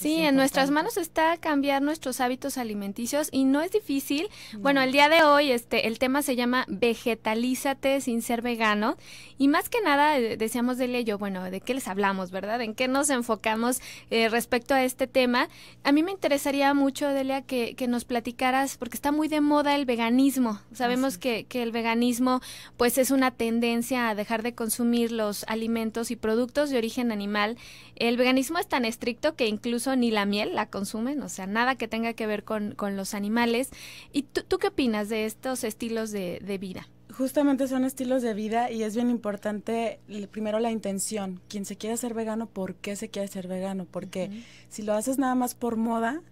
Sí, en nuestras manos está cambiar nuestros hábitos alimenticios y no es difícil. Bueno, el día de hoy este el tema se llama vegetalízate sin ser vegano y más que nada eh, deseamos y yo, bueno, de qué les hablamos, ¿verdad? ¿En qué nos enfocamos eh, respecto a este tema? A mí me interesaría mucho, Delia, que, nos platicaras, porque está muy de moda el veganismo. Sabemos que, que el veganismo pues es una tendencia a dejar de consumir los alimentos y productos de origen animal. El veganismo es tan estricto que incluso ni la miel la consumen, o sea, nada que tenga que ver con, los animales. ¿Y tú, qué opinas de estos estilos de, vida? justamente son estilos de vida y es bien importante primero la intención. Quien se quiere ser vegano, ¿por qué se quiere ser vegano? Porque si lo haces nada más por moda,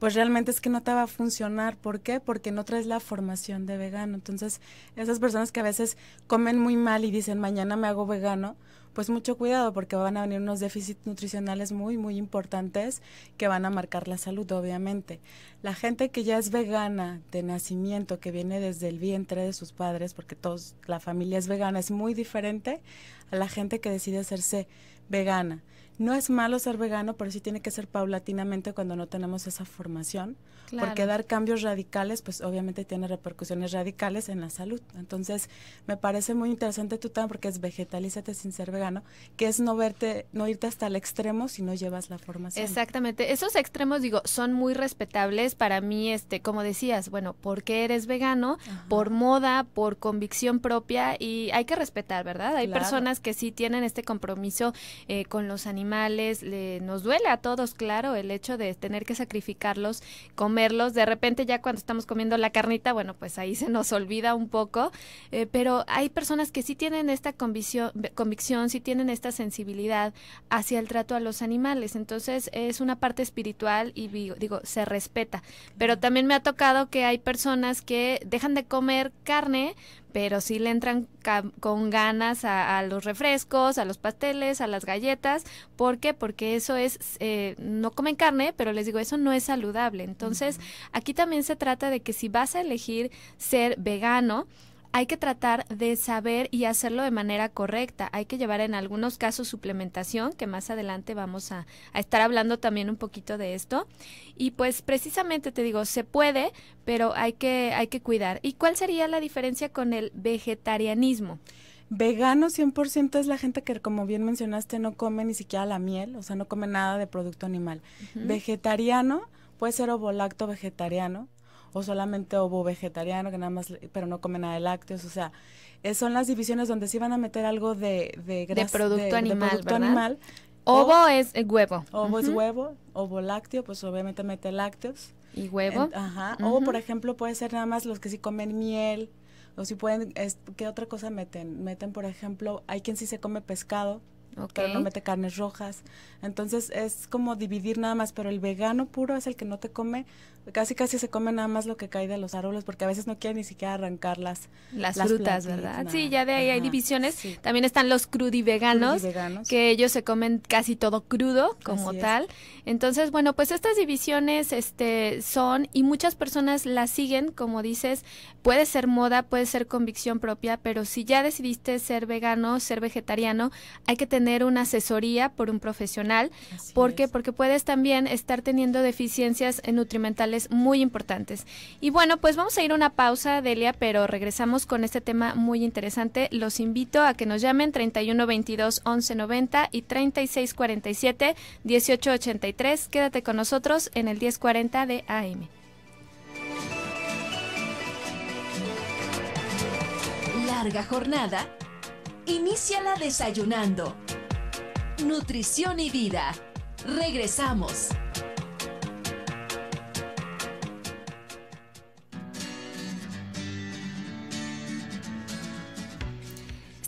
pues realmente es que no te va a funcionar. ¿Por qué? Porque no traes la formación de vegano. Entonces, esas personas que a veces comen muy mal y dicen mañana me hago vegano, pues mucho cuidado porque van a venir unos déficits nutricionales muy, muy importantes que van a marcar la salud, obviamente. La gente que ya es vegana de nacimiento, que viene desde el vientre de sus padres, porque todos, la familia es vegana, es muy diferente a la gente que decide hacerse vegana. No es malo ser vegano, pero sí tiene que ser paulatinamente cuando no tenemos esa formación, porque dar cambios radicales, pues obviamente tiene repercusiones radicales en la salud. Entonces, me parece muy interesante tú también, porque es vegetalízate sin ser vegano, que es no verte, no irte hasta el extremo si no llevas la formación. Exactamente. Esos extremos, digo, son muy respetables para mí, este, como decías, bueno, porque eres vegano, por moda, por convicción propia y hay que respetar, ¿verdad? Hay personas que sí tienen este compromiso eh, con los animales. nos duele a todos, claro, el hecho de tener que sacrificarlos, comerlos. De repente ya cuando estamos comiendo la carnita, bueno, pues ahí se nos olvida un poco. Eh, pero hay personas que sí tienen esta convicción, convicción, sí tienen esta sensibilidad hacia el trato a los animales. Entonces es una parte espiritual y digo, se respeta. Pero también me ha tocado que hay personas que dejan de comer carne pero sí le entran con ganas a, los refrescos, a los pasteles, a las galletas. ¿Por qué? Porque eso es, eh, no comen carne, pero les digo, eso no es saludable. Entonces, aquí también se trata de que si vas a elegir ser vegano, hay que tratar de saber y hacerlo de manera correcta. Hay que llevar en algunos casos suplementación, que más adelante vamos a, estar hablando también un poquito de esto. Y pues precisamente te digo, se puede, pero hay que, hay que cuidar. ¿Y cuál sería la diferencia con el vegetarianismo? Vegano 100% es la gente que, como bien mencionaste, no come ni siquiera la miel, o sea, no come nada de producto animal. Vegetariano puede ser ovolacto vegetariano, o solamente ovo vegetariano, que nada más, pero no come nada de lácteos, o sea, eh, son las divisiones donde sí van a meter algo de de, de producto, animal, Ovo es eh, huevo. Ovo es huevo, ovo lácteo, pues obviamente mete lácteos. Y huevo. ajá. O por ejemplo puede ser nada más los que sí comen miel, o si pueden, ¿qué otra cosa meten? Meten, por ejemplo, hay quien sí se come pescado, pero no mete carnes rojas. Entonces es como dividir nada más, pero el vegano puro es el que no te come casi casi se come nada más lo que cae de los árboles porque a veces no quieren ni siquiera arrancar las, frutas, ¿verdad? sí, ya de ahí hay divisiones. También están los crudiveganos, veganos que ellos se comen casi todo crudo como tal. Entonces, bueno, pues estas divisiones este son y muchas personas las siguen, como dices, puede ser moda, puede ser convicción propia, pero si ya decidiste ser vegano, ser vegetariano, hay que tener una asesoría por un profesional, Porque puedes también estar teniendo deficiencias en nutrimentales muy importantes. Y bueno, pues vamos a ir a una pausa, Delia, pero regresamos con este tema muy interesante. Los invito a que nos llamen 31 1190 y 36 1883 Quédate con nosotros en el 1040 de AM. Larga jornada. Iníciala desayunando. Nutrición y vida. Regresamos.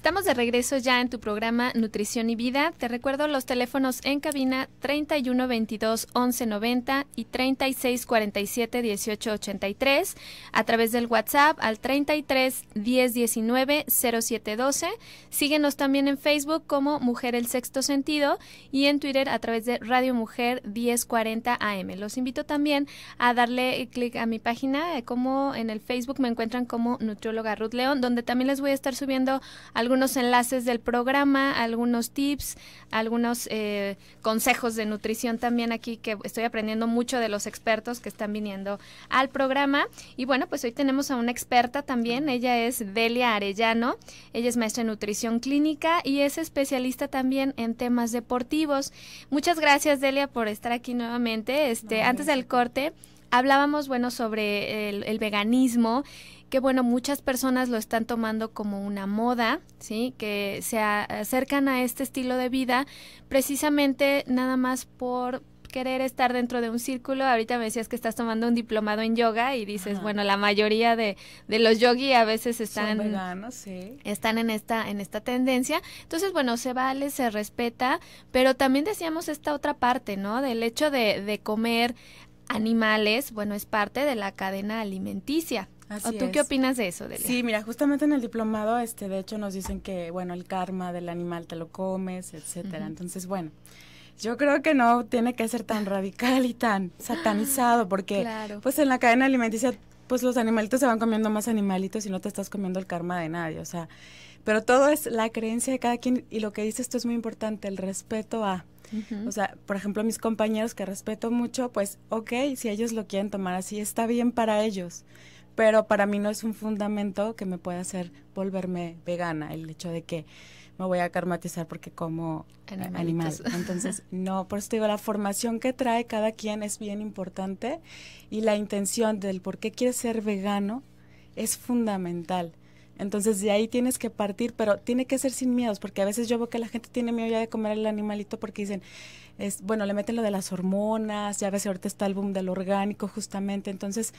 Estamos de regreso ya en tu programa Nutrición y Vida. Te recuerdo los teléfonos en cabina 31 22 11 90 y 36 47 18 83 a través del WhatsApp al 33 10 19 07 12. Síguenos también en Facebook como Mujer el Sexto Sentido y en Twitter a través de Radio Mujer 1040 AM. Los invito también a darle clic a mi página, eh, como en el Facebook me encuentran como nutrióloga Ruth León, donde también les voy a estar subiendo algunos enlaces del programa, algunos tips, algunos eh, consejos de nutrición también aquí que estoy aprendiendo mucho de los expertos que están viniendo al programa. Y bueno, pues hoy tenemos a una experta también, ella es Delia Arellano, ella es maestra en nutrición clínica y es especialista también en temas deportivos. Muchas gracias Delia por estar aquí nuevamente. Este, antes del corte hablábamos, bueno, sobre el veganismo que bueno, muchas personas lo están tomando como una moda, ¿sí? Que se acercan a este estilo de vida precisamente nada más por querer estar dentro de un círculo. Ahorita me decías que estás tomando un diplomado en yoga y dices, bueno, la mayoría de, los yogi a veces están, sí. están en esta, en esta tendencia. Entonces, bueno, se vale, se respeta, pero también decíamos esta otra parte, ¿no? Del hecho de, de comer animales, bueno, es parte de la cadena alimenticia. ¿O tú qué opinas de eso, Delia? Sí, mira, justamente en el diplomado, este, de hecho, nos dicen que, bueno, el karma del animal te lo comes, etcétera. Entonces, bueno, yo creo que no tiene que ser tan radical y tan satanizado, porque, pues, en la cadena alimenticia, pues, los animalitos se van comiendo más animalitos y no te estás comiendo el karma de nadie, o sea, pero todo es la creencia de cada quien y lo que dice esto es muy importante, el respeto a... O sea, por ejemplo, mis compañeros que respeto mucho, pues, ok, si ellos lo quieren tomar así, está bien para ellos pero para mí no es un fundamento que me pueda hacer volverme vegana, el hecho de que me voy a karmatizar porque como animal. Entonces, no, por eso te digo, la formación que trae cada quien es bien importante y la intención del por qué quieres ser vegano es fundamental. Entonces de ahí tienes que partir, pero tiene que ser sin miedos, porque a veces yo veo que la gente tiene miedo ya de comer el animalito porque dicen, es, bueno, le meten lo de las hormonas, ya ves ahorita está el boom del orgánico justamente, entonces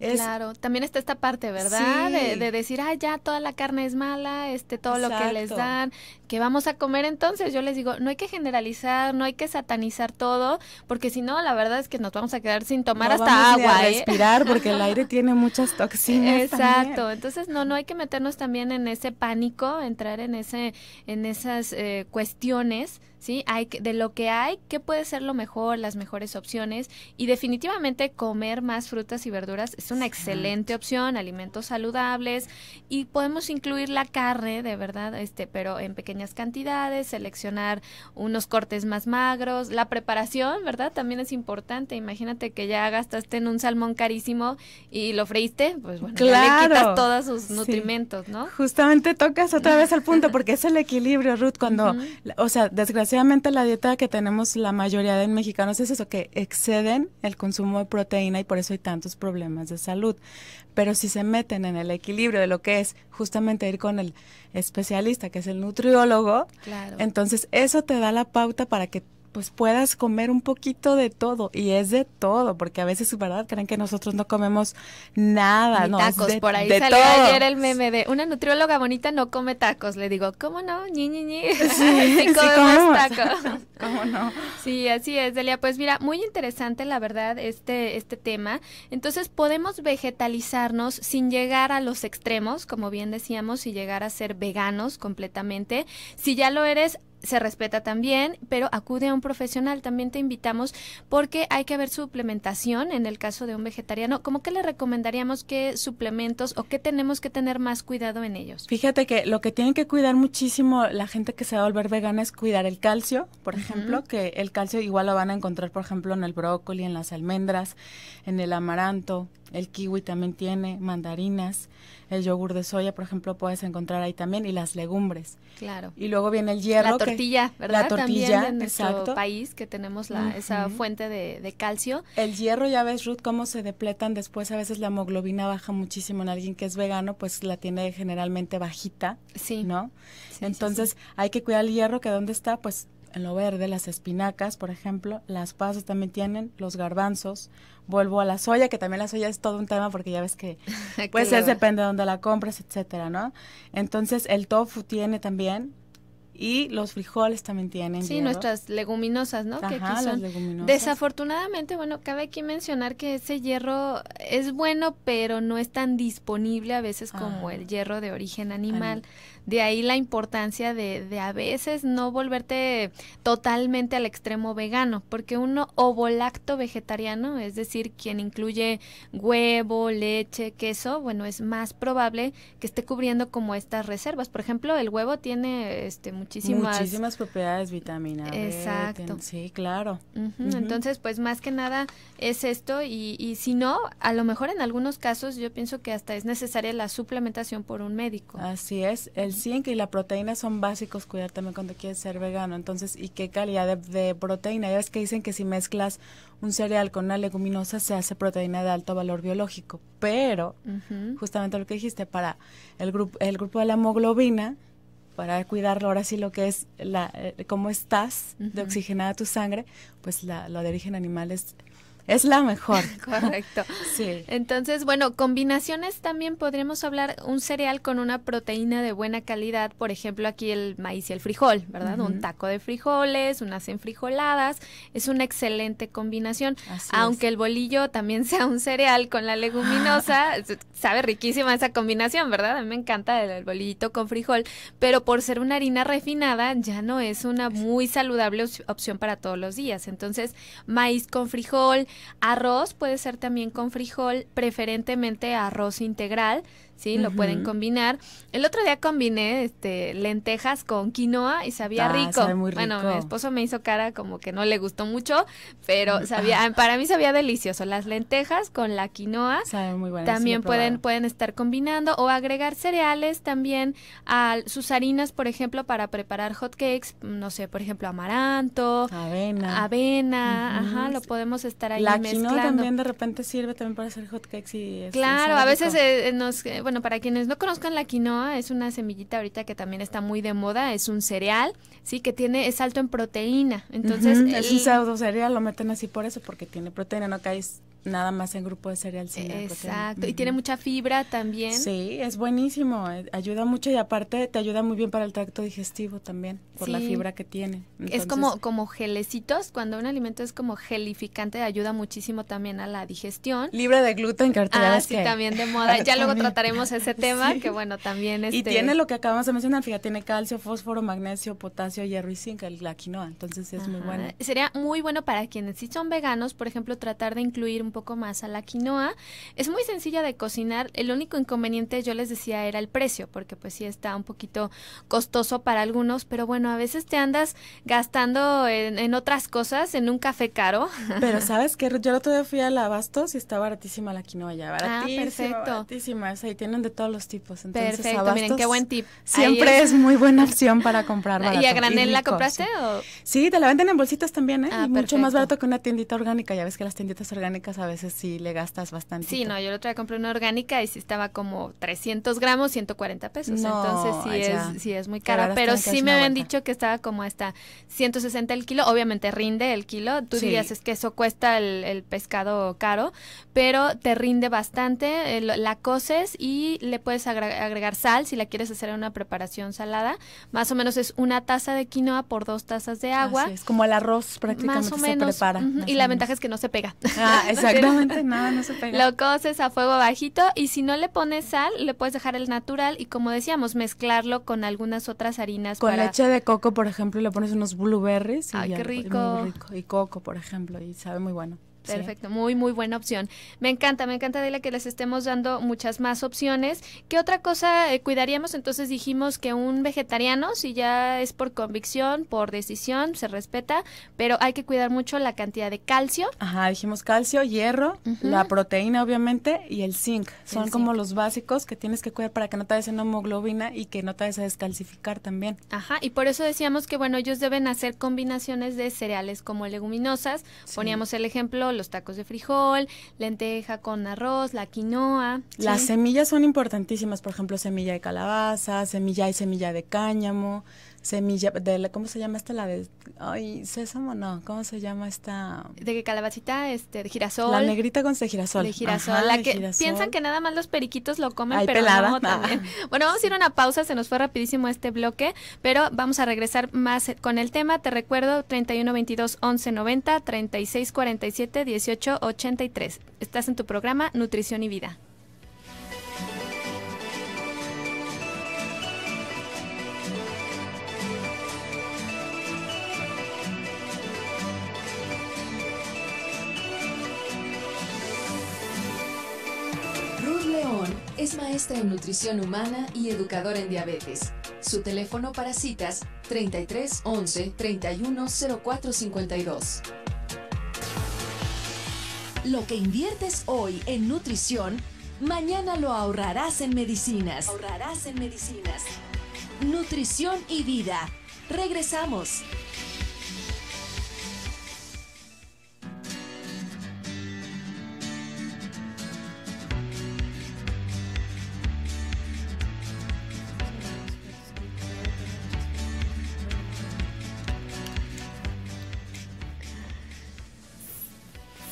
es... Claro, también está esta parte, ¿verdad? De, decir, ah, ya toda la carne es mala, este, todo lo que les dan, que vamos a comer entonces, yo les digo, no hay que generalizar, no hay que satanizar todo, porque si no, la verdad es que nos vamos a quedar sin tomar hasta agua. a ¿eh? respirar, porque el aire tiene muchas toxinas. Exacto, entonces no, no hay que meter también en ese pánico, entrar en ese, en esas eh, cuestiones ¿sí? Hay de lo que hay, qué puede ser lo mejor, las mejores opciones y definitivamente comer más frutas y verduras es una excelente opción, alimentos saludables y podemos incluir la carne, de verdad, este, pero en pequeñas cantidades, seleccionar unos cortes más magros, la preparación, ¿verdad? También es importante. Imagínate que ya gastaste en un salmón carísimo y lo freíste, pues bueno, le quitas todos sus nutrimentos, ¿no? Justamente tocas otra vez al punto porque es el equilibrio, Ruth, cuando, o sea, desgraciadamente la dieta que tenemos la mayoría de mexicanos es eso, que exceden el consumo de proteína y por eso hay tantos problemas de salud. Pero si se meten en el equilibrio de lo que es justamente ir con el especialista, que es el nutriólogo, entonces eso te da la pauta para que pues puedas comer un poquito de todo y es de todo porque a veces verdad creen que nosotros no comemos nada no tacos por ahí salió ayer el meme de una nutrióloga bonita no come tacos le digo cómo no Ñi, Ñi, Ñi. sí, cómo no sí así es Delia pues mira muy interesante la verdad este este tema entonces podemos vegetalizarnos sin llegar a los extremos como bien decíamos y llegar a ser veganos completamente si ya lo eres se respeta también, pero acude a un profesional. También te invitamos porque hay que ver suplementación en el caso de un vegetariano. ¿Cómo que le recomendaríamos qué suplementos o qué tenemos que tener más cuidado en ellos? Fíjate que lo que tienen que cuidar muchísimo la gente que se va a volver vegana es cuidar el calcio, por ejemplo, que el calcio igual lo van a encontrar, por ejemplo, en el brócoli, en las almendras, en el amaranto, el kiwi también tiene, mandarinas, el yogur de soya, por ejemplo, puedes encontrar ahí también, y las legumbres. Claro. Y luego viene el hierro. La tortilla, ¿verdad? La tortilla, también en país que tenemos esa fuente de, calcio. El hierro, ya ves, Ruth, cómo se depletan después. A veces la hemoglobina baja muchísimo en alguien que es vegano, pues la tiene generalmente bajita. Sí. ¿No? Entonces, hay que cuidar el hierro, que dónde está, pues en lo verde, las espinacas, por ejemplo, las pasas también tienen, los garbanzos. Vuelvo a la soya, que también la soya es todo un tema porque ya ves que pues depende de dónde la compras etcétera, ¿no? Entonces, el tofu tiene también y los frijoles también tienen. Sí, nuestras leguminosas, ¿no? que leguminosas. Desafortunadamente, bueno, cabe aquí mencionar que ese hierro es bueno, pero no es tan disponible a veces como ah. el hierro de origen animal. De ahí la importancia de, de a veces no volverte totalmente al extremo vegano, porque uno ovolacto vegetariano, es decir, quien incluye huevo, leche, queso, bueno, es más probable que esté cubriendo como estas reservas. Por ejemplo, el huevo tiene este muchísimas muchísimas propiedades, vitamina Exacto. sí, claro. Entonces, pues más que nada es esto y, y si no, a lo mejor en algunos casos yo pienso que hasta es necesaria la suplementación por un médico. Así es. El al que la proteína son básicos cuidar también cuando quieres ser vegano. Entonces, ¿y qué calidad de, proteína? Ya ves que dicen que si mezclas un cereal con una leguminosa se hace proteína de alto valor biológico, pero justamente lo que dijiste, para el, grupo el grupo de la hemoglobina, para cuidarlo ahora sí lo que es la eh, cómo estás de oxigenada tu sangre, pues la, lo de origen animal es es la mejor. Correcto. sí. Entonces, bueno, combinaciones también podríamos hablar un cereal con una proteína de buena calidad, por ejemplo, aquí el maíz y el frijol, ¿verdad? Un taco de frijoles, unas enfrijoladas, es una excelente combinación. Aunque el bolillo también sea un cereal con la leguminosa, ah. sabe riquísima esa combinación, ¿verdad? A mí me encanta el, bolillito con frijol, pero por ser una harina refinada ya no es una muy saludable opción para todos los días. Entonces, maíz con frijol, Arroz puede ser también con frijol, preferentemente arroz integral. ¿sí? Lo pueden combinar. El otro día combiné este, lentejas con quinoa y sabía ah, rico. muy rico. Bueno, mi esposo me hizo cara como que no le gustó mucho, pero mm. sabía, para mí sabía delicioso. Las lentejas con la quinoa también pueden, pueden estar combinando o agregar cereales también a sus harinas, por ejemplo, para preparar hot cakes, no sé, por ejemplo, amaranto, avena, avena, ajá, lo podemos estar ahí la mezclando. quinoa también de repente sirve también para hacer hot cakes y Claro, a veces eh, eh, nos eh, bueno, para quienes no conozcan la quinoa, es una semillita ahorita que también está muy de moda, es un cereal, sí, que tiene, es alto en proteína. Entonces, el... es un pseudo cereal, lo meten así por eso, porque tiene proteína, no caes nada más en grupo de cereal Exacto, y tiene mucha fibra también. Sí, es buenísimo, eh, ayuda mucho y aparte te ayuda muy bien para el tracto digestivo también, por la fibra que tiene. es como, como gelecitos, cuando un alimento es como gelificante, ayuda muchísimo también a la digestión. Libre de gluten, cartera. Ah, sí, también de moda. Ya luego trataremos ese tema, que bueno, también es Y este, tiene lo que acabamos de mencionar, fíjate, tiene calcio, fósforo, magnesio, potasio, hierro y zinc, la quinoa, entonces es muy bueno. Sería muy bueno para quienes sí son veganos, por ejemplo, tratar de incluir poco más a la quinoa. Es muy sencilla de cocinar, el único inconveniente yo les decía era el precio, porque pues sí está un poquito costoso para algunos, pero bueno, a veces te andas gastando en, otras cosas, en un café caro. Pero sabes que yo el otro día fui al Abastos y está baratísima la quinoa ya, ah, baratísima, perfecto. baratísima, tienen de todos los tipos. perfecto, miren, qué buen tip. Siempre es. muy buena opción para comprarla ¿Y a granel la compraste o...? Sí, te la venden en bolsitas también, ¿eh? Ah, mucho más barato que una tiendita orgánica, ya ves que las tienditas orgánicas a veces sí le gastas bastante. Sí, no, yo la otra vez compré una orgánica y sí estaba como 300 gramos, 140 pesos. Entonces sí es, sí es muy caro. Pero sí me habían dicho que estaba como hasta 160 el kilo. Obviamente rinde el kilo. Tú dirías es que eso cuesta el, pescado caro, pero te rinde bastante. Eh, la coces y le puedes agregar sal si la quieres hacer en una preparación salada. Más o menos es una taza de quinoa por dos tazas de agua. es como el arroz prácticamente se prepara. y la ventaja es que no se pega. Ah, exacto. Exactamente, nada, no, se pega. Lo coces a fuego bajito y si no le pones sal, le puedes dejar el natural y como decíamos, mezclarlo con algunas otras harinas. Con leche de coco, por ejemplo, le pones unos blueberries. Y Ay, qué rico. Y coco, por ejemplo, y sabe muy bueno. Perfecto, muy, muy buena opción. Me encanta, me encanta, la que les estemos dando muchas más opciones. ¿Qué otra cosa eh, cuidaríamos? Entonces dijimos que un vegetariano, si ya es por convicción, por decisión, se respeta, pero hay que cuidar mucho la cantidad de calcio. Ajá, dijimos calcio, hierro, la proteína, obviamente, y el zinc. Son como los básicos que tienes que cuidar para que no te des en hemoglobina y que no te des a descalcificar también. Ajá, y por eso decíamos que, bueno, ellos deben hacer combinaciones de cereales como leguminosas. Poníamos el ejemplo los tacos de frijol, lenteja con arroz, la quinoa. Las semillas son importantísimas, por ejemplo, semilla de calabaza, semilla y semilla de cáñamo semilla, de la, ¿cómo se llama esta? La de, ay, sésamo, no, ¿cómo se llama esta? De calabacita, este, de girasol. La negrita con ese girasol. De girasol, la que piensan que nada más los periquitos lo comen, pero pelada. No, también. Bueno, vamos a ir a una pausa, se nos fue rapidísimo este bloque, pero vamos a regresar más con el tema. Te recuerdo, 31 22 11 90, 36 47 18 83. Estás en tu programa Nutrición y Vida. Es maestra en nutrición humana y educadora en diabetes. Su teléfono para citas 33 11 31 04 52. Lo que inviertes hoy en nutrición, mañana lo ahorrarás en medicinas. Ahorrarás en medicinas. Nutrición y vida. Regresamos.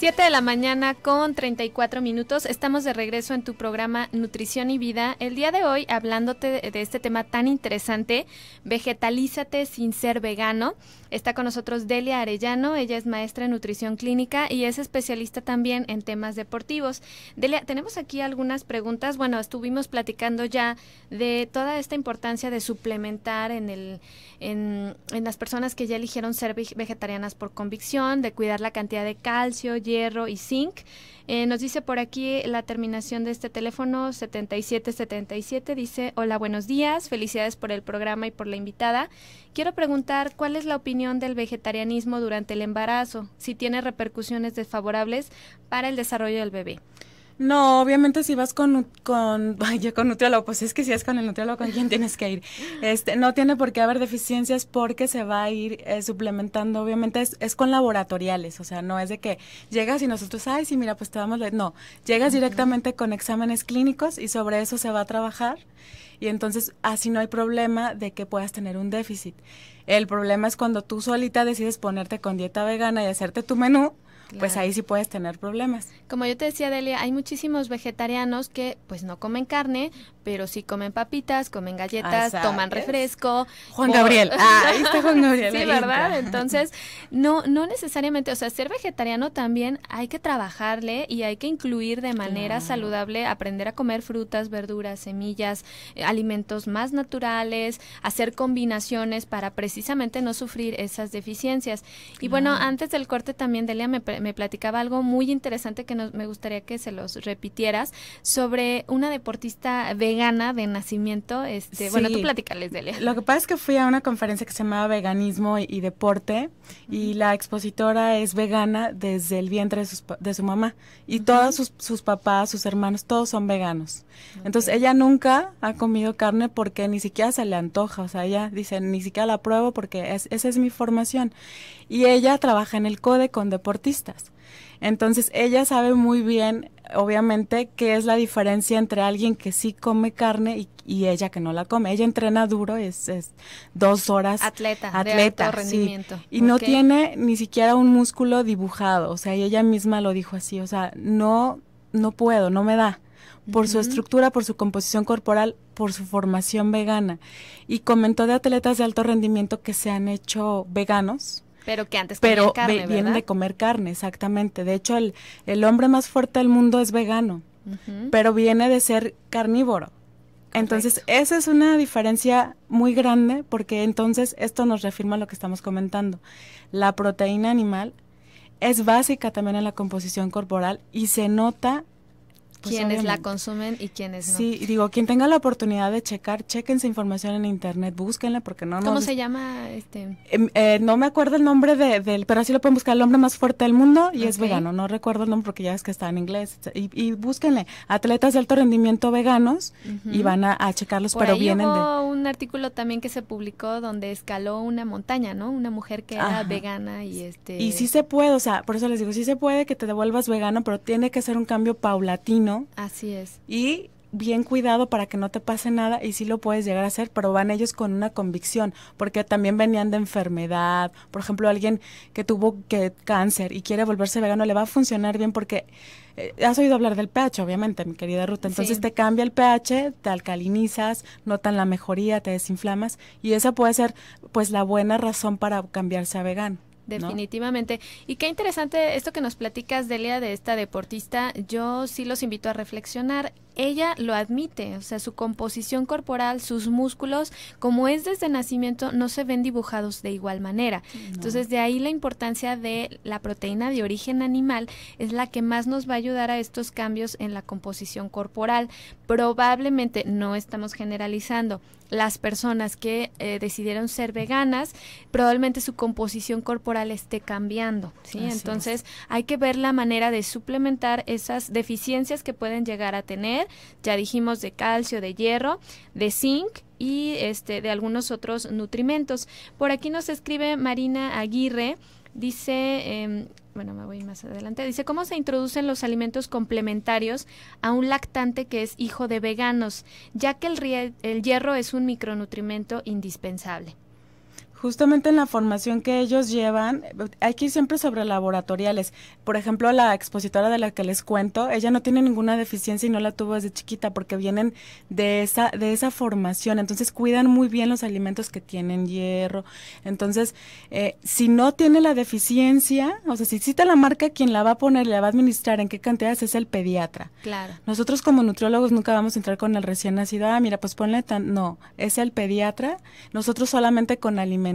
7 de la mañana con 34 minutos. Estamos de regreso en tu programa Nutrición y Vida. El día de hoy hablándote de este tema tan interesante, vegetalízate sin ser vegano. Está con nosotros Delia Arellano, ella es maestra en nutrición clínica y es especialista también en temas deportivos. Delia, tenemos aquí algunas preguntas. Bueno, estuvimos platicando ya de toda esta importancia de suplementar en, el, en, en las personas que ya eligieron ser vegetarianas por convicción, de cuidar la cantidad de calcio, hierro y zinc. Eh, nos dice por aquí la terminación de este teléfono 7777. Dice, hola, buenos días, felicidades por el programa y por la invitada. Quiero preguntar cuál es la opinión del vegetarianismo durante el embarazo, si tiene repercusiones desfavorables para el desarrollo del bebé. No, obviamente si vas con, con, vaya, con nutriólogo, pues es que si es con el nutriólogo, ¿con quién tienes que ir? Este, no tiene por qué haber deficiencias porque se va a ir eh, suplementando, obviamente es, es, con laboratoriales, o sea, no es de que llegas y nosotros, ay, sí, mira, pues te vamos, no, llegas directamente con exámenes clínicos y sobre eso se va a trabajar y entonces así no hay problema de que puedas tener un déficit. El problema es cuando tú solita decides ponerte con dieta vegana y hacerte tu menú pues ahí sí puedes tener problemas. Como yo te decía, Delia, hay muchísimos vegetarianos que pues no comen carne, pero sí comen papitas, comen galletas, ah, toman refresco. Juan Gabriel. Ah, ahí está Juan Gabriel. sí, ¿verdad? Entonces, no, no necesariamente, o sea, ser vegetariano también hay que trabajarle y hay que incluir de manera saludable, aprender a comer frutas, verduras, semillas, eh, alimentos más naturales, hacer combinaciones para precisamente no sufrir esas deficiencias. Y bueno, antes del corte también, Delia, me, me platicaba algo muy interesante que nos, me gustaría que se los repitieras sobre una deportista vegana de nacimiento. Este, Bueno, tú platicales, Lo que pasa es que fui a una conferencia que se llamaba Veganismo y, Deporte y la expositora es vegana desde el vientre de, de su mamá y todos sus, papás, sus hermanos, todos son veganos. Entonces ella nunca ha comido carne porque ni siquiera se le antoja, o sea, ella dice, ni siquiera la pruebo porque esa es mi formación y ella trabaja en el CODE con deportistas. Entonces ella sabe muy bien, obviamente, qué es la diferencia entre alguien que sí come carne y, ella que no la come. Ella entrena duro, es, es dos horas. Atleta, atleta, Y no tiene ni siquiera un músculo dibujado, o sea, ella misma lo dijo así, o sea, no, no puedo, no me da por su estructura, por su composición corporal, por su formación vegana. Y comentó de atletas de alto rendimiento que se han hecho veganos, pero que antes pero carne, Pero vienen de comer carne, exactamente. De hecho, el, el hombre más fuerte del mundo es vegano, pero viene de ser carnívoro. Entonces, esa es una diferencia muy grande porque entonces esto nos reafirma lo que estamos comentando. La proteína animal es básica también en la composición corporal y se nota pues, ¿Quiénes quienes la consumen y quienes no. Sí, digo, quien tenga la oportunidad de checar, chequen esa información en internet, búsquenla porque no... ¿Cómo se llama este? Em, eh, no me acuerdo el nombre del, de, pero así lo pueden buscar, el hombre más fuerte del mundo y es vegano, no recuerdo el nombre porque ya es que está en inglés. Y, búsquenle, atletas de alto rendimiento veganos y van a, checarlos, Por pero ahí vienen hubo de... un artículo también que se publicó donde escaló una montaña, ¿no? Una mujer que era vegana y este... Y sí se puede, o sea, por eso les digo, sí se puede que te devuelvas vegano, pero tiene que ser un cambio paulatino Así es. Y bien cuidado para que no te pase nada y sí lo puedes llegar a hacer, pero van ellos con una convicción, porque también venían de enfermedad, por ejemplo, alguien que tuvo que, cáncer y quiere volverse vegano, le va a funcionar bien porque eh, has oído hablar del pH, obviamente, mi querida Ruta, entonces te cambia el pH, te alcalinizas, notan la mejoría, te desinflamas y esa puede ser pues la buena razón para cambiarse a vegano. Definitivamente. Y qué interesante esto que nos platicas, Delia, de esta deportista. Yo sí los invito a reflexionar. Ella lo admite, o sea, su composición corporal, sus músculos, como es desde nacimiento, no se ven dibujados de igual manera. Entonces, de ahí la importancia de la proteína de origen animal es la que más nos va a ayudar a estos cambios en la composición corporal. Probablemente, no estamos generalizando, las personas que eh, decidieron ser veganas, probablemente su composición corporal esté cambiando, ¿sí? Entonces, hay que ver la manera de suplementar esas deficiencias que pueden llegar a tener, ya dijimos de calcio, de hierro, de zinc y este de algunos otros nutrimentos. Por aquí nos escribe Marina Aguirre Dice, em, bueno, me voy más adelante, dice, ¿cómo se introducen los alimentos complementarios a un lactante que es hijo de veganos, ya que el, hierro es un micronutrimento indispensable? Justamente en la formación que ellos llevan, hay que ir siempre sobre laboratoriales. Por ejemplo, la expositora de la que les cuento, ella no tiene ninguna deficiencia y no la tuvo desde chiquita porque vienen de esa, de esa formación. Entonces cuidan muy bien los alimentos que tienen hierro. Entonces, eh, si no tiene la deficiencia, o sea, si cita la marca, quien la va a poner, la va a administrar, en qué cantidades es el pediatra. Claro. Nosotros como nutriólogos nunca vamos a entrar con el recién nacido, ah, mira, pues ponle tan, no, es el pediatra. Nosotros solamente con alimentos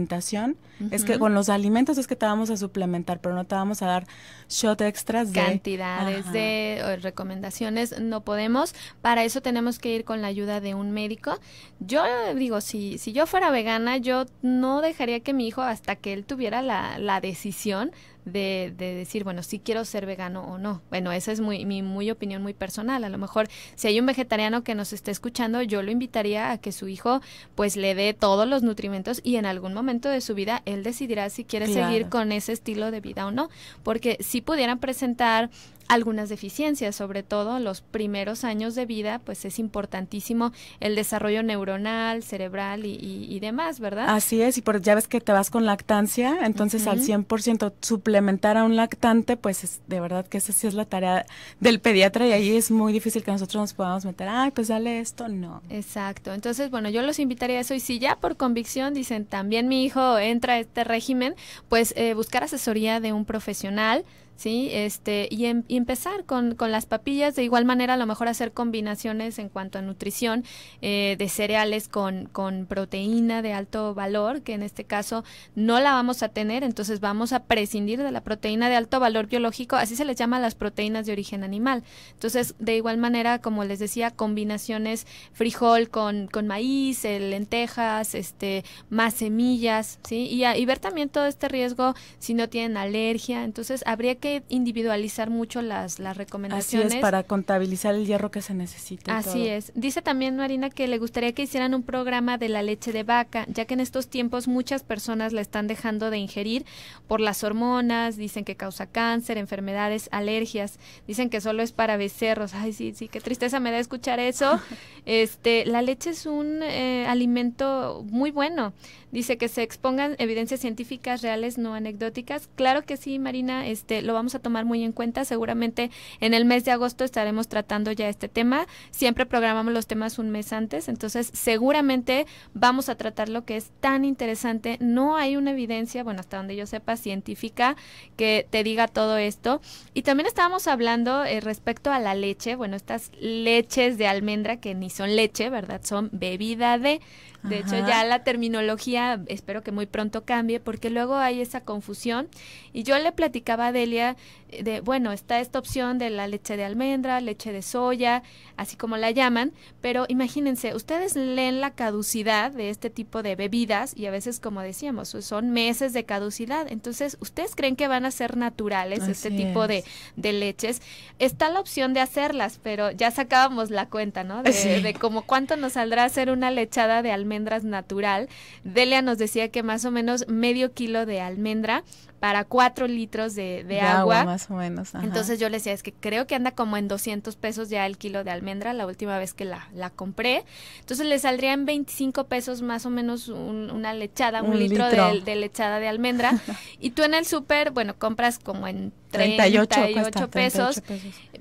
es que con los alimentos es que te vamos a suplementar, pero no te vamos a dar shot extras de cantidades de recomendaciones, no podemos. Para eso tenemos que ir con la ayuda de un médico. Yo digo, si si yo fuera vegana, yo no dejaría que mi hijo hasta que él tuviera la, la decisión de, decir, bueno, si quiero ser vegano o no. Bueno, esa es muy, mi muy opinión muy personal. A lo mejor si hay un vegetariano que nos esté escuchando, yo lo invitaría a que su hijo pues le dé todos los nutrimentos y en algún momento de su vida él decidirá si quiere seguir con ese estilo de vida o no. Porque si pudieran presentar algunas deficiencias, sobre todo los primeros años de vida, pues es importantísimo el desarrollo neuronal, cerebral y, demás, ¿verdad? Así es, y por, ya ves que te vas con lactancia, entonces al 100% suplementar a un lactante, pues es, de verdad que esa sí es la tarea del pediatra y ahí es muy difícil que nosotros nos podamos meter, ay, pues dale esto, no. Exacto, entonces bueno, yo los invitaría a eso y si ya por convicción dicen, también mi hijo entra a este régimen, pues eh, buscar asesoría de un profesional ¿sí? Este, em, y, empezar con, con, las papillas, de igual manera a lo mejor hacer combinaciones en cuanto a nutrición eh, de cereales con, con, proteína de alto valor, que en este caso no la vamos a tener, entonces vamos a prescindir de la proteína de alto valor biológico, así se les llama las proteínas de origen animal. Entonces, de igual manera, como les decía, combinaciones frijol con, maíz, eh, lentejas, este, más semillas, ¿sí? Y, y ver también todo este riesgo si no tienen alergia, entonces habría que individualizar mucho las, las recomendaciones. Así es, para contabilizar el hierro que se necesita. Así es. Dice también Marina que le gustaría que hicieran un programa de la leche de vaca, ya que en estos tiempos muchas personas la están dejando de ingerir por las hormonas, dicen que causa cáncer, enfermedades, alergias, dicen que solo es para becerros. Ay, sí, sí, qué tristeza me da escuchar eso. este, la leche es un eh, alimento muy bueno. Dice que se expongan evidencias científicas reales, no anecdóticas. Claro que sí, Marina, este, lo vamos a tomar muy en cuenta. Seguramente en el mes de agosto estaremos tratando ya este tema. Siempre programamos los temas un mes antes, entonces seguramente vamos a tratar lo que es tan interesante. No hay una evidencia, bueno, hasta donde yo sepa, científica que te diga todo esto. Y también estábamos hablando eh, respecto a la leche, bueno, estas leches de almendra que ni son leche, ¿verdad? Son bebida de de hecho, ya la terminología espero que muy pronto cambie porque luego hay esa confusión. Y yo le platicaba a Delia eh, de, bueno, está esta opción de la leche de almendra, leche de soya, así como la llaman, pero imagínense, ustedes leen la caducidad de este tipo de bebidas y a veces, como decíamos, pues, son meses de caducidad. Entonces, ¿ustedes creen que van a ser naturales este tipo de, leches? Está la opción de hacerlas, pero ya sacábamos la cuenta, ¿no? De, como cuánto nos saldrá hacer una lechada de almendra natural. Delia nos decía que más o menos medio kilo de almendra para 4 litros de, agua. Más o menos. Entonces yo le decía, es que creo que anda como en 200 pesos ya el kilo de almendra la última vez que la, compré. Entonces le saldría en 25 pesos más o menos una lechada, un, litro, De, lechada de almendra. y tú en el súper, bueno, compras como en 38, pesos,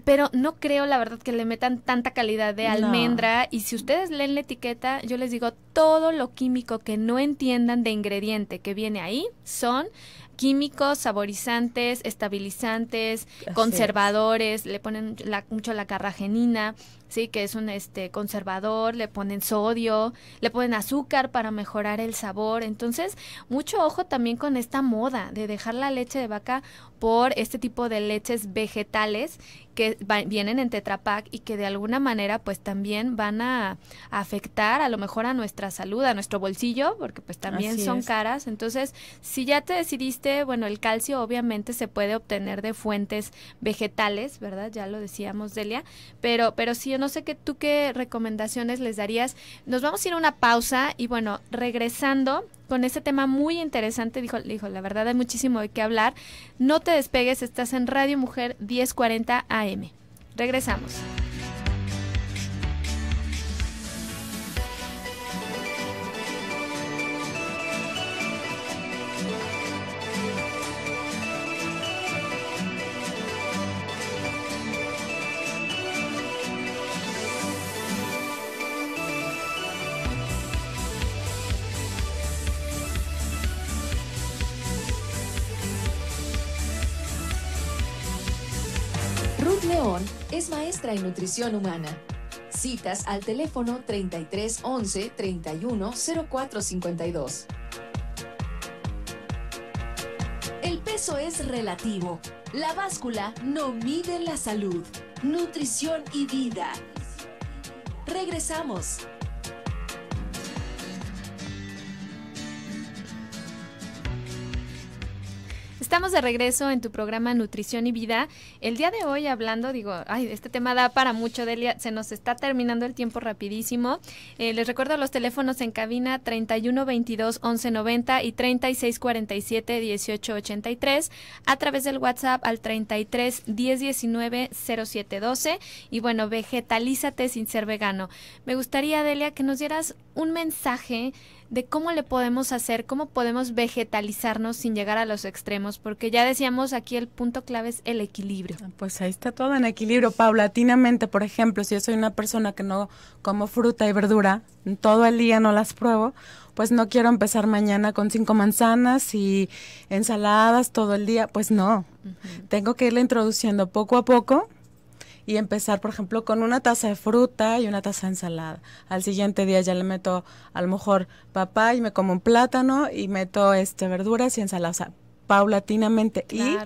Pero no creo, la verdad, que le metan tanta calidad de almendra. Y si ustedes leen la etiqueta, yo les digo, todo lo químico que no entiendan de ingrediente que viene ahí son químicos, saborizantes, estabilizantes, conservadores, le ponen mucho la carragenina, sí, que es un este conservador, le ponen sodio, le ponen azúcar para mejorar el sabor. Entonces, mucho ojo también con esta moda de dejar la leche de vaca por este tipo de leches vegetales que vienen en tetrapac y que de alguna manera pues también van a afectar a lo mejor a nuestra salud, a nuestro bolsillo, porque pues también son caras. Entonces, si ya te decidiste, bueno, el calcio obviamente se puede obtener de fuentes vegetales, ¿verdad? Ya lo decíamos, Delia, pero pero si no no sé qué tú qué recomendaciones les darías. Nos vamos a ir a una pausa y bueno, regresando con este tema muy interesante, dijo, dijo, la verdad hay muchísimo de qué hablar. No te despegues, estás en Radio Mujer 1040 AM. Regresamos. León es maestra en nutrición humana. Citas al teléfono 33 11 31 04 52. El peso es relativo. La báscula no mide la salud. Nutrición y vida. Regresamos. Estamos de regreso en tu programa Nutrición y Vida. El día de hoy hablando, digo, ay, este tema da para mucho, Delia. Se nos está terminando el tiempo rapidísimo. Eh, les recuerdo los teléfonos en cabina 31 22 11 90 y 36 47 18 83 a través del WhatsApp al 33 10 19 12 y bueno, vegetalízate sin ser vegano. Me gustaría, Delia, que nos dieras un mensaje de cómo le podemos hacer, cómo podemos vegetalizarnos sin llegar a los extremos, porque ya decíamos aquí el punto clave es el equilibrio. Ah, pues ahí está todo en equilibrio, paulatinamente, por ejemplo, si yo soy una persona que no como fruta y verdura, todo el día no las pruebo, pues no quiero empezar mañana con cinco manzanas y ensaladas todo el día, pues no, tengo que irle introduciendo poco a poco y empezar, por ejemplo, con una taza de fruta y una taza de ensalada. Al siguiente día ya le meto a lo mejor papá y me como un plátano y meto este verduras y ensalada, o sea, paulatinamente. Y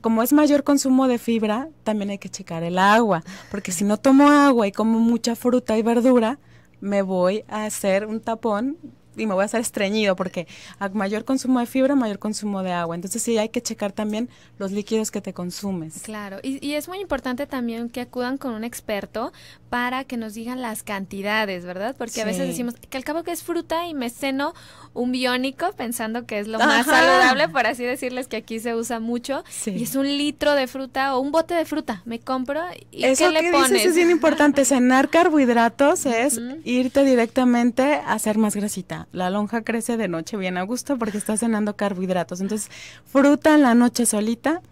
como es mayor consumo de fibra, también hay que checar el agua, porque si no tomo agua y como mucha fruta y verdura, me voy a hacer un tapón y me voy a hacer estreñido porque a mayor consumo de fibra, mayor consumo de agua. Entonces sí hay que checar también los líquidos que te consumes. Claro, y, es muy importante también que acudan con un experto para que nos digan las cantidades, ¿verdad? Porque a veces decimos que al cabo que es fruta y me ceno un biónico pensando que es lo más saludable, por así decirles que aquí se usa mucho. Y es un litro de fruta o un bote de fruta, me compro y Eso le que Dices es bien importante, cenar carbohidratos es irte directamente a hacer más grasita la lonja crece de noche bien a gusto porque está cenando carbohidratos. Entonces, fruta la noche solita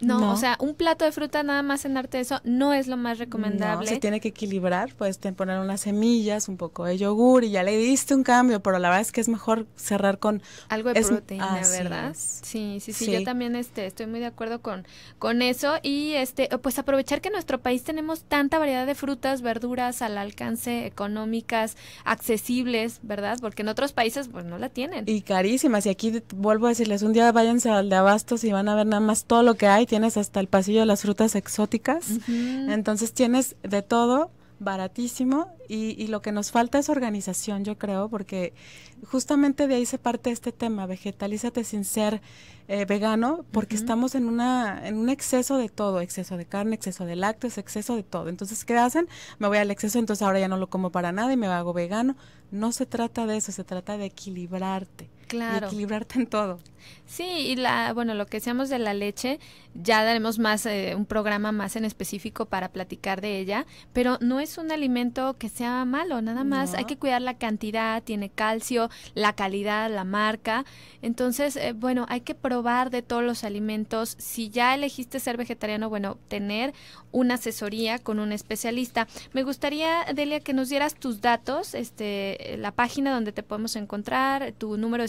no, o sea, un plato de fruta nada más cenarte eso no es lo más recomendable. No, se tiene que equilibrar, puedes poner unas semillas, un poco de yogur y ya le diste un cambio, pero la verdad es que es mejor cerrar con algo de proteína, ah, ¿verdad? Sí, sí, sí, yo también este estoy muy de acuerdo con con eso y este pues aprovechar que en nuestro país tenemos tanta variedad de frutas, verduras al alcance económicas, accesibles, ¿verdad? Porque en otros países pues no la tienen. Y carísimas, y aquí vuelvo a decirles, un día váyanse al de abastos y van a ver nada más todo todo lo que hay, tienes hasta el pasillo de las frutas exóticas, entonces tienes de todo baratísimo y, lo que nos falta es organización, yo creo, porque justamente de ahí se parte este tema, vegetalízate sin ser eh, vegano, porque estamos en, una, en un exceso de todo, exceso de carne, exceso de lácteos, exceso de todo. Entonces, ¿qué hacen? Me voy al exceso, entonces ahora ya no lo como para nada y me hago vegano. No se trata de eso, se trata de equilibrarte claro. y equilibrarte en todo. Sí, y la, bueno, lo que seamos de la leche, ya daremos más, eh, un programa más en específico para platicar de ella, pero no es un alimento que sea malo, nada más hay que cuidar la cantidad, tiene calcio, la calidad, la marca, entonces, eh, bueno, hay que probar de todos los alimentos, si ya elegiste ser vegetariano, bueno, tener una asesoría con un especialista. Me gustaría, Delia, que nos dieras tus datos, este, la página donde te podemos encontrar, tu número de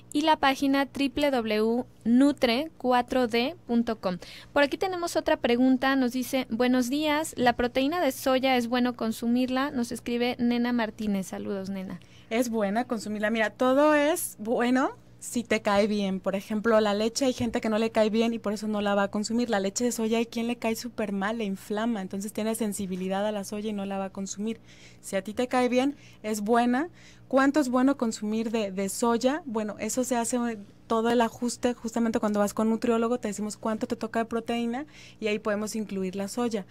y la página www.nutre4d.com. Por aquí tenemos otra pregunta, nos dice, buenos días, ¿la proteína de soya es bueno consumirla? Nos escribe Nena Martínez, saludos Nena. Es buena consumirla, mira, todo es bueno si te cae bien. Por ejemplo, la leche hay gente que no le cae bien y por eso no la va a consumir. La leche de soya hay quien le cae súper mal, le inflama, entonces tiene sensibilidad a la soya y no la va a consumir. Si a ti te cae bien, es buena ¿Cuánto es bueno consumir de, de soya? Bueno, eso se hace todo el ajuste, justamente cuando vas con un nutriólogo te decimos cuánto te toca de proteína y ahí podemos incluir la soya.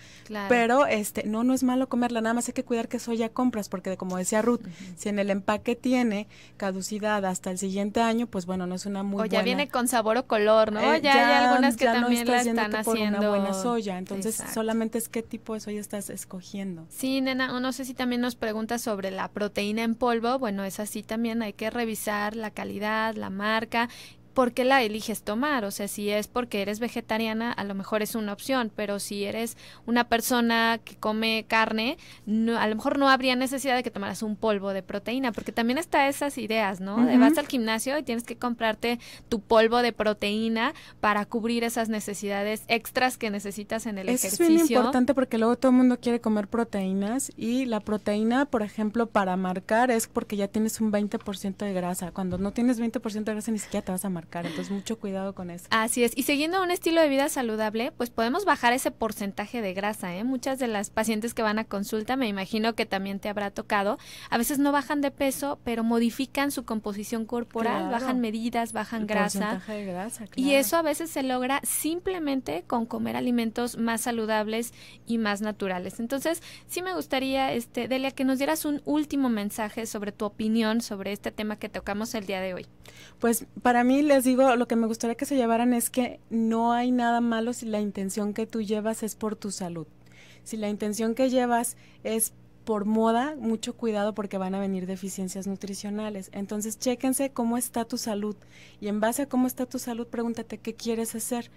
Pero este, no, no es malo comerla, nada más hay que cuidar qué soya compras, porque como decía Ruth, si en el empaque tiene caducidad hasta el siguiente año, pues bueno, no es una muy buena. O ya viene con sabor o color, ¿no? Eh, ya, hay algunas que también no están por haciendo. Una buena soya, entonces solamente es qué tipo de soya estás escogiendo. Sí, nena, no sé si también nos preguntas sobre la proteína en polvo, bueno, es así también hay que revisar la calidad, la marca ¿por qué la eliges tomar? O sea, si es porque eres vegetariana, a lo mejor es una opción, pero si eres una persona que come carne, a lo mejor no habría necesidad de que tomaras un polvo de proteína, porque también está esas ideas, ¿no? De Vas al gimnasio y tienes que comprarte tu polvo de proteína para cubrir esas necesidades extras que necesitas en el ejercicio. Es bien importante porque luego todo el mundo quiere comer proteínas y la proteína, por ejemplo, para marcar es porque ya tienes un 20% de grasa. Cuando no tienes 20% de grasa ni siquiera te vas a marcar. Entonces, mucho cuidado con eso. Así es. Y siguiendo un estilo de vida saludable, pues podemos bajar ese porcentaje de grasa. ¿eh? Muchas de las pacientes que van a consulta, me imagino que también te habrá tocado, a veces no bajan de peso, pero modifican su composición corporal, bajan medidas, bajan grasa. Y eso a veces se logra simplemente con comer alimentos más saludables y más naturales. Entonces, sí me gustaría, este, Delia, que nos dieras un último mensaje sobre tu opinión sobre este tema que tocamos el día de hoy. Pues para mí les digo, lo que me gustaría que se llevaran es que no hay nada malo si la intención que tú llevas es por tu salud. Si la intención que llevas es por moda, mucho cuidado porque van a venir deficiencias nutricionales. Entonces, chéquense cómo está tu salud y en base a cómo está tu salud, pregúntate qué quieres hacer.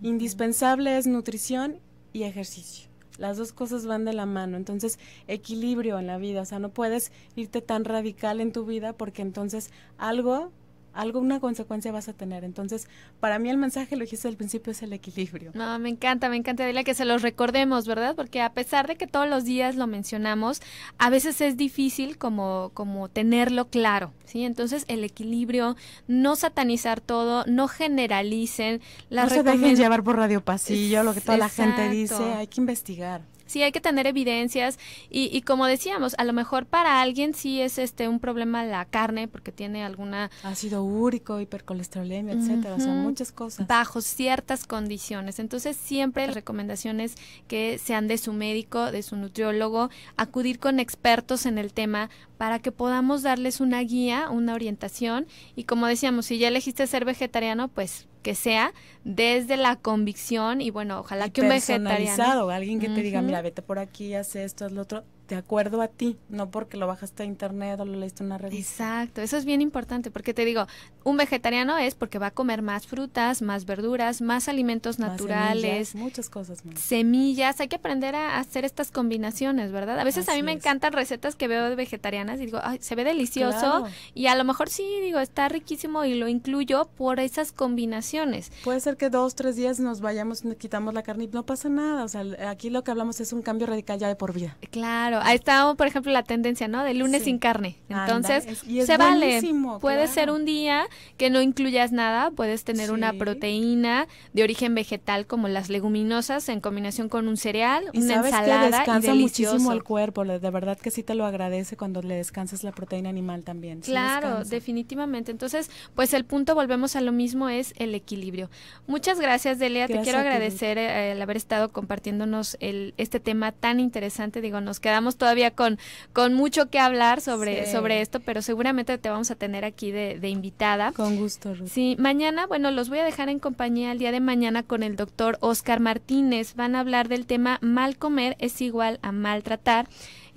Indispensable es nutrición y ejercicio. Las dos cosas van de la mano. Entonces, equilibrio en la vida. O sea, no puedes irte tan radical en tu vida porque entonces algo alguna consecuencia vas a tener. Entonces, para mí el mensaje, lo dijiste al principio, es el equilibrio. No, me encanta, me encanta, Adela, que se los recordemos, ¿verdad? Porque a pesar de que todos los días lo mencionamos, a veces es difícil como, como tenerlo claro, ¿sí? Entonces, el equilibrio, no satanizar todo, no generalicen. Las no se dejen llevar por Radio Pasillo, lo que toda la gente dice, hay que investigar sí hay que tener evidencias y, como decíamos, a lo mejor para alguien sí es este un problema la carne porque tiene alguna... Ácido úrico, hipercolesterolemia, etcétera, o sea, muchas cosas. Bajo ciertas condiciones. Entonces siempre las recomendaciones que sean de su médico, de su nutriólogo, acudir con expertos en el tema para que podamos darles una guía, una orientación y como decíamos, si ya elegiste ser vegetariano, pues que sea, desde la convicción y bueno, ojalá que un vegetariano. alguien que te diga, mira, vete por aquí, haz esto, haz lo otro, de acuerdo a ti, no porque lo bajaste a internet o lo leíste en una red. Exacto, eso es bien importante porque te digo, un vegetariano es porque va a comer más frutas, más verduras, más alimentos naturales, semillas, muchas cosas. Más. Semillas, hay que aprender a hacer estas combinaciones, ¿verdad? A veces a mí me encantan recetas que veo de vegetarianas y digo, Ay, se ve delicioso y a lo mejor sí, digo, está riquísimo y lo incluyo por esas combinaciones. Puede ser que dos, tres días nos vayamos, quitamos la carne y no pasa nada, o sea, aquí lo que hablamos es un cambio radical ya de por vida. Claro. Ha ahí está, por ejemplo, la tendencia, ¿no? De lunes sin carne. Entonces, se vale. Puede ser un día que no incluyas nada, puedes tener una proteína de origen vegetal como las leguminosas en combinación con un cereal, y una sabes ensalada. Que descansa muchísimo el cuerpo, de verdad que sí te lo agradece cuando le descansas la proteína animal también. claro, definitivamente. Entonces, pues el punto, volvemos a lo mismo, es el equilibrio. Muchas gracias, Delia. te quiero agradecer eh, el haber estado compartiéndonos este tema tan interesante. Digo, nos quedamos todavía con, con mucho que hablar sobre, sobre esto, pero seguramente te vamos a tener aquí de, invitada. Con gusto, Ruth. Sí, mañana, bueno, los voy a dejar en compañía el día de mañana con el doctor Oscar Martínez. Van a hablar del tema mal comer es igual a maltratar.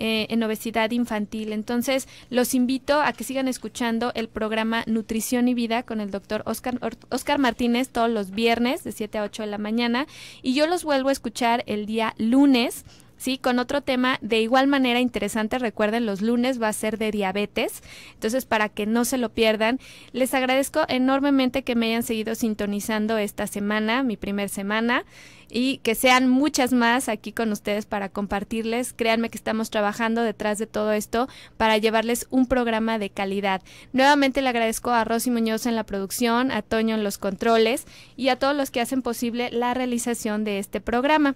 Eh, en obesidad infantil. Entonces, los invito a que sigan escuchando el programa Nutrición y Vida con el doctor Oscar, Oscar Martínez todos los viernes de 7 a 8 de la mañana. Y yo los vuelvo a escuchar el día lunes ¿sí? Con otro tema de igual manera interesante, recuerden, los lunes va a ser de diabetes, entonces para que no se lo pierdan, les agradezco enormemente que me hayan seguido sintonizando esta semana, mi primer semana, y que sean muchas más aquí con ustedes para compartirles. Créanme que estamos trabajando detrás de todo esto para llevarles un programa de calidad. Nuevamente le agradezco a Rosy Muñoz en la producción, a Toño en los controles y a todos los que hacen posible la realización de este programa.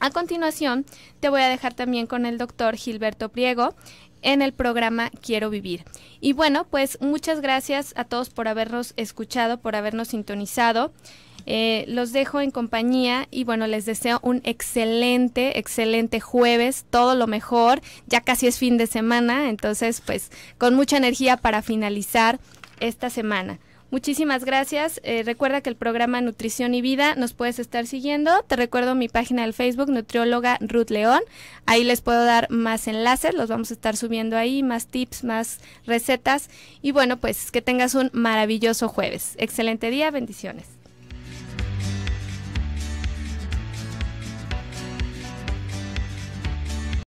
A continuación, te voy a dejar también con el doctor Gilberto Priego en el programa Quiero Vivir. Y bueno, pues muchas gracias a todos por habernos escuchado, por habernos sintonizado. Eh, los dejo en compañía y bueno, les deseo un excelente, excelente jueves, todo lo mejor. Ya casi es fin de semana, entonces pues con mucha energía para finalizar esta semana. Muchísimas gracias. Eh, recuerda que el programa Nutrición y Vida nos puedes estar siguiendo. Te recuerdo mi página del Facebook, Nutrióloga Ruth León. Ahí les puedo dar más enlaces, los vamos a estar subiendo ahí, más tips, más recetas. Y bueno, pues que tengas un maravilloso jueves. Excelente día, bendiciones.